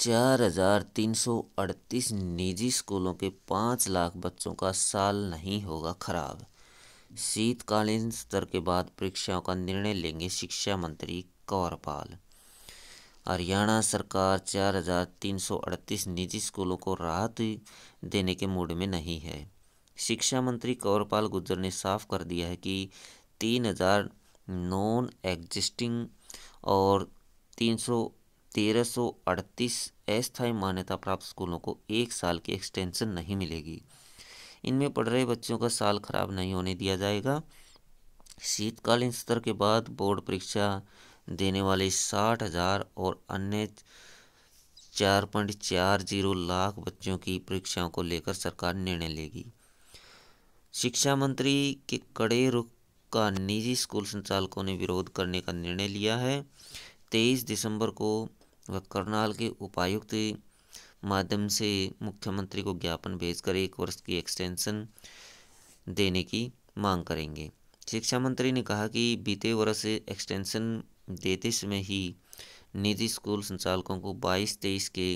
चार हजार तीन सौ अड़तीस निजी स्कूलों के पाँच लाख बच्चों का साल नहीं होगा खराब शीतकालीन स्तर के बाद परीक्षाओं का निर्णय लेंगे शिक्षा मंत्री कंवरपाल हरियाणा सरकार चार हजार तीन सौ अड़तीस निजी स्कूलों को राहत देने के मूड में नहीं है शिक्षा मंत्री कंवरपाल गुज्जर ने साफ कर दिया है कि तीन हजार नॉन एग्जिस्टिंग और तीन सौ तेरह सौ अड़तीस अस्थायी मान्यता प्राप्त स्कूलों को एक साल की एक्सटेंशन नहीं मिलेगी इनमें पढ़ रहे बच्चों का साल खराब नहीं होने दिया जाएगा शीतकालीन स्तर के बाद बोर्ड परीक्षा देने वाले साठ हज़ार और अन्य चार पॉइंट चार जीरो लाख बच्चों की परीक्षाओं को लेकर सरकार निर्णय लेगी शिक्षा मंत्री के कड़े रुख का निजी स्कूल संचालकों ने विरोध करने का निर्णय लिया है तेईस दिसंबर को व करनाल के उपायुक्त माध्यम से मुख्यमंत्री को ज्ञापन भेजकर एक वर्ष की एक्सटेंशन देने की मांग करेंगे शिक्षा मंत्री ने कहा कि बीते वर्ष एक्सटेंशन देते समय ही निजी स्कूल संचालकों को 22 तेईस के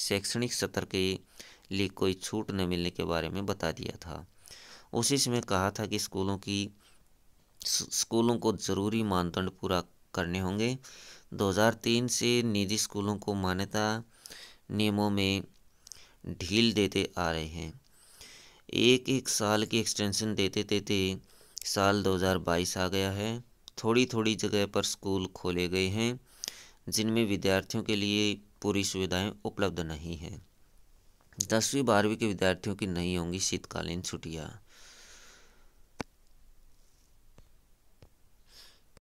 शैक्षणिक सत्र के लिए कोई छूट न मिलने के बारे में बता दिया था उसी समय कहा था कि स्कूलों की स्कूलों को ज़रूरी मानदंड पूरा करने होंगे 2003 से निजी स्कूलों को मान्यता नियमों में ढील देते आ रहे हैं एक एक साल की एक्सटेंशन देते देते साल 2022 आ गया है थोड़ी थोड़ी जगह पर स्कूल खोले गए हैं जिनमें विद्यार्थियों के लिए पूरी सुविधाएं उपलब्ध नहीं हैं दसवीं बारहवीं के विद्यार्थियों की नहीं होंगी शीतकालीन छुट्टियाँ